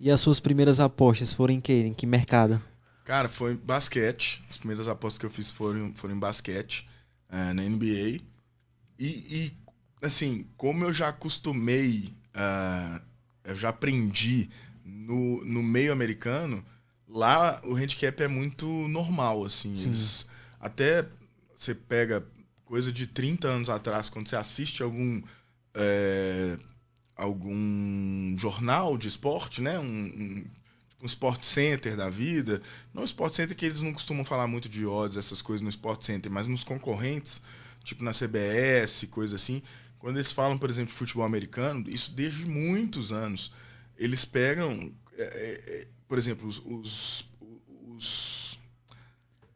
E as suas primeiras apostas foram em que? Em que mercado? Cara, foi basquete. As primeiras apostas que eu fiz foram, foram em basquete, uh, na NBA. E, e, assim, como eu já acostumei, uh, eu já aprendi no, no meio americano, lá o handicap é muito normal, assim. Eles, até você pega coisa de 30 anos atrás, quando você assiste algum eh, algum jornal de esporte, né? Um, um, tipo, um Sport Center da vida. Não Sport Center que eles não costumam falar muito de odds, essas coisas no Sport Center, mas nos concorrentes, tipo na CBS, coisa assim. Quando eles falam, por exemplo, de futebol americano, isso desde muitos anos. Eles pegam, é, é, é, por exemplo, os, os, os,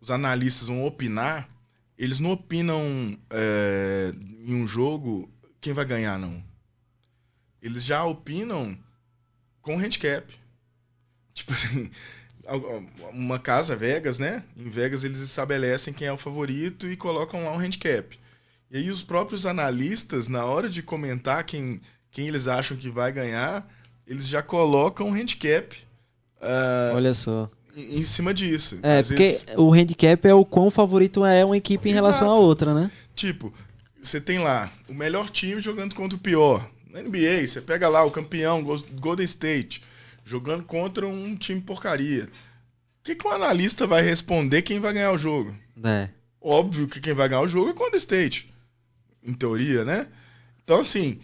os analistas vão opinar eles não opinam é, em um jogo quem vai ganhar, não eles já opinam com handicap. Tipo assim, uma casa, Vegas, né? Em Vegas eles estabelecem quem é o favorito e colocam lá um handicap. E aí os próprios analistas, na hora de comentar quem, quem eles acham que vai ganhar, eles já colocam um handicap. Uh, Olha só. Em cima disso. É, porque vezes... o handicap é o quão favorito é uma equipe em Exato. relação à outra, né? Tipo, você tem lá o melhor time jogando contra o pior na NBA, você pega lá o campeão Golden State jogando contra um time porcaria. O que, que analista vai responder quem vai ganhar o jogo? É. Óbvio que quem vai ganhar o jogo é o Golden State. Em teoria, né? Então, assim,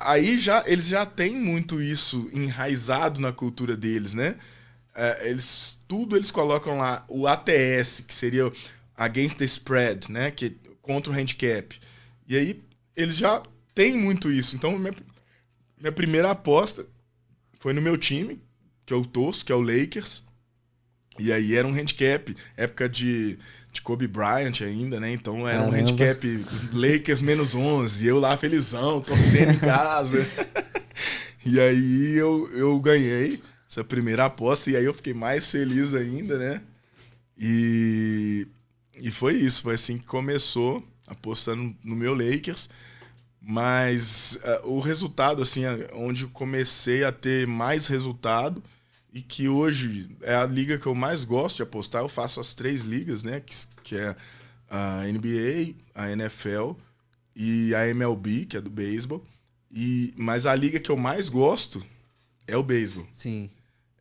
aí já eles já têm muito isso enraizado na cultura deles, né? É, eles tudo eles colocam lá o ATS, que seria against the spread, né, que contra o handicap. E aí eles já tem muito isso. Então, minha, minha primeira aposta foi no meu time, que eu é torço, que é o Lakers. E aí era um handicap, época de, de Kobe Bryant ainda, né? Então era Caramba. um handicap Lakers menos 11, eu lá felizão, torcendo em casa. e aí eu, eu ganhei essa primeira aposta, e aí eu fiquei mais feliz ainda, né? E, e foi isso, foi assim que começou, apostando no meu Lakers. Mas uh, o resultado, assim, é onde comecei a ter mais resultado e que hoje é a liga que eu mais gosto de apostar, eu faço as três ligas, né? Que, que é a NBA, a NFL e a MLB, que é do beisebol. E, mas a liga que eu mais gosto é o beisebol. Sim.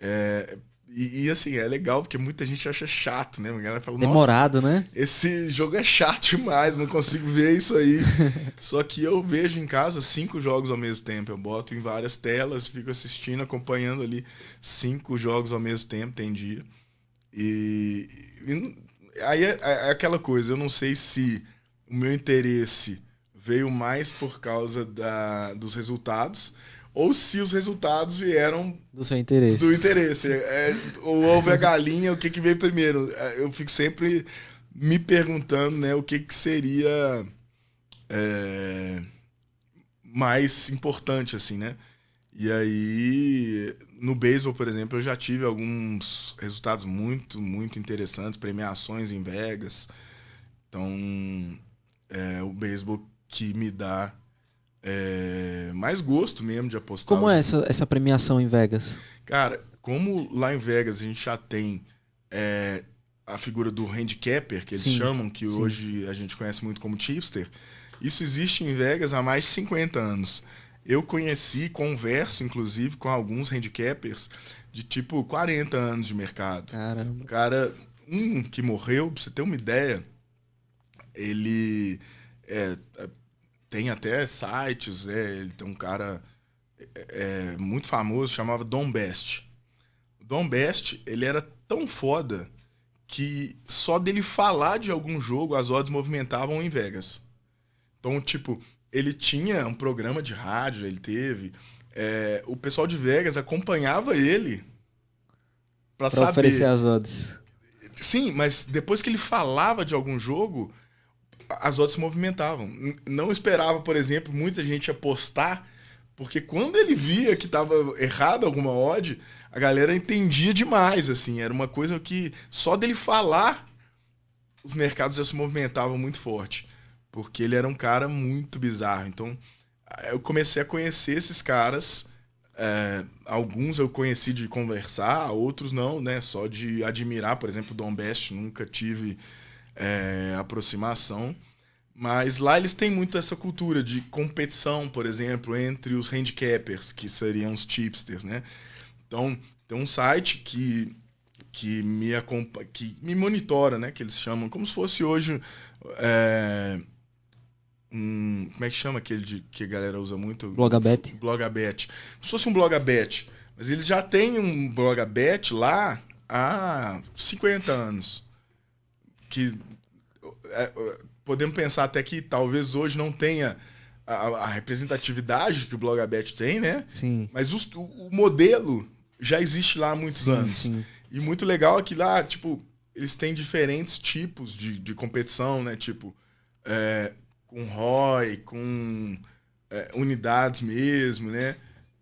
É, e, e, assim, é legal porque muita gente acha chato, né? A galera fala, Demorado, né? Esse jogo é chato demais, não consigo ver isso aí. Só que eu vejo em casa cinco jogos ao mesmo tempo. Eu boto em várias telas, fico assistindo, acompanhando ali cinco jogos ao mesmo tempo, tem dia. E, e aí é, é, é aquela coisa, eu não sei se o meu interesse veio mais por causa da, dos resultados ou se os resultados vieram do seu interesse. Do interesse. É, o ovo e a galinha, o que, que veio primeiro? É, eu fico sempre me perguntando né, o que, que seria é, mais importante, assim, né? E aí, no beisebol, por exemplo, eu já tive alguns resultados muito, muito interessantes, premiações em Vegas. Então, é o beisebol que me dá é, mais gosto mesmo de apostar. Como é essa, essa premiação em Vegas? Cara, como lá em Vegas a gente já tem é, a figura do handicapper, que eles sim, chamam, que sim. hoje a gente conhece muito como chipster, isso existe em Vegas há mais de 50 anos. Eu conheci, converso inclusive com alguns handicappers de tipo 40 anos de mercado. Caramba. cara, um que morreu, pra você ter uma ideia, ele é, tem até sites, né? Ele tem um cara é, é muito famoso, chamava Don Best. Don Best, ele era tão foda que só dele falar de algum jogo as odds movimentavam em Vegas. Então, tipo, ele tinha um programa de rádio, ele teve. É, o pessoal de Vegas acompanhava ele pra, pra saber. oferecer as odds. Sim, mas depois que ele falava de algum jogo, as odds se movimentavam. Não esperava, por exemplo, muita gente apostar, porque quando ele via que estava errada alguma odd, a galera entendia demais, assim. Era uma coisa que só dele falar, os mercados já se movimentavam muito forte. Porque ele era um cara muito bizarro. Então, eu comecei a conhecer esses caras. É, alguns eu conheci de conversar, outros não, né? Só de admirar. Por exemplo, Dom Best, nunca tive é, aproximação. Mas lá eles têm muito essa cultura de competição, por exemplo, entre os handicappers, que seriam os chipsters, né? Então, tem um site que, que, me, que me monitora, né? Que eles chamam, como se fosse hoje é, um... Como é que chama aquele de, que a galera usa muito? Blogabet. Blogabet. Como se fosse um Blogabet. Mas eles já têm um Blogabet lá há 50 anos que é, é, podemos pensar até que talvez hoje não tenha a, a representatividade que o Blogabet tem, né? Sim. Mas o, o, modelo já existe lá há muitos sim, anos. Sim. E muito legal é que lá, tipo, eles têm diferentes tipos de, de competição, né? Tipo, é, com ROI, com é, unidades mesmo, né?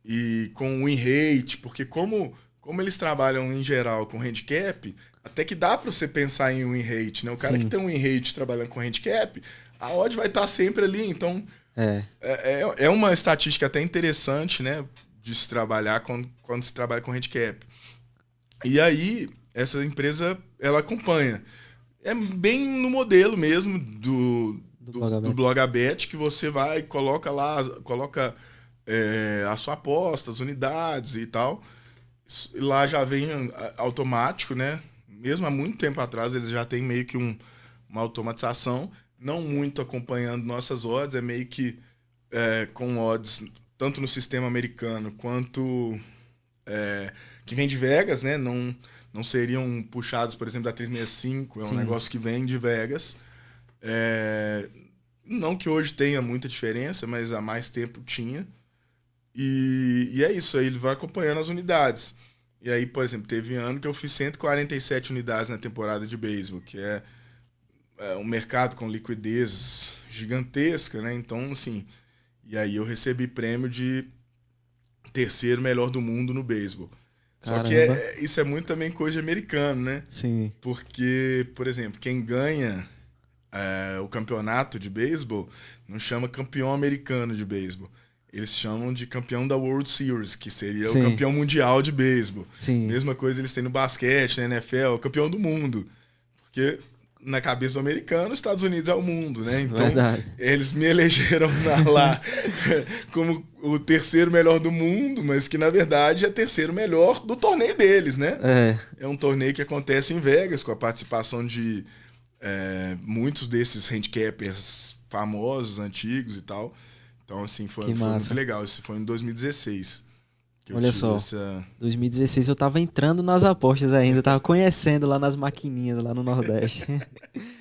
E com win rate, porque como, como eles trabalham em geral com handicap, até que dá para você pensar em um rate, né? O cara Sim. que tem um enrate rate trabalhando com handicap, a odd vai estar tá sempre ali. Então, é. é. é. É, uma estatística até interessante, né? De se trabalhar quando, quando se trabalha com handicap. E aí, essa empresa, ela acompanha. É bem no modelo mesmo do, do, do, blog, blog que você vai e coloca lá, coloca é, a sua aposta, as unidades e tal. Lá já vem ah, automático, né? mesmo há muito tempo atrás, eles já têm meio que um, uma automatização, não muito acompanhando nossas odds, é meio que é, com odds tanto no sistema americano quanto é, que vem de Vegas, né? Não, não seriam puxados, por exemplo, da 365, é um Sim. negócio que vem de Vegas. É, não que hoje tenha muita diferença, mas há mais tempo tinha. E, e é isso, aí ele vai acompanhando as unidades. E aí, por exemplo, teve ano que eu fiz 147 unidades na temporada de beisebol, que é, é, um mercado com liquidez gigantesca, né? Então, assim, e aí eu recebi prêmio de terceiro melhor do mundo no beisebol. Só que é, é isso é muito também coisa americana, né? Sim. Porque, por exemplo, quem ganha é, o campeonato de beisebol não chama campeão americano de beisebol eles chamam de campeão da World Series, que seria Sim. o campeão mundial de beisebol. Sim. Mesma coisa eles têm no basquete, na NFL, campeão do mundo. Porque na cabeça do americano, Estados Unidos é o mundo, né? Então, Verdade. eles me elegeram lá como o terceiro melhor do mundo, mas que na verdade é terceiro melhor do torneio deles, né? É, é um torneio que acontece em Vegas, com a participação de é, muitos desses handicappers famosos, antigos e tal. Então, assim, foi, foi muito legal. Isso foi em 2016. Olha só, essa... 2016 eu tava entrando nas apostas ainda, tava conhecendo lá nas maquininhas lá no Nordeste.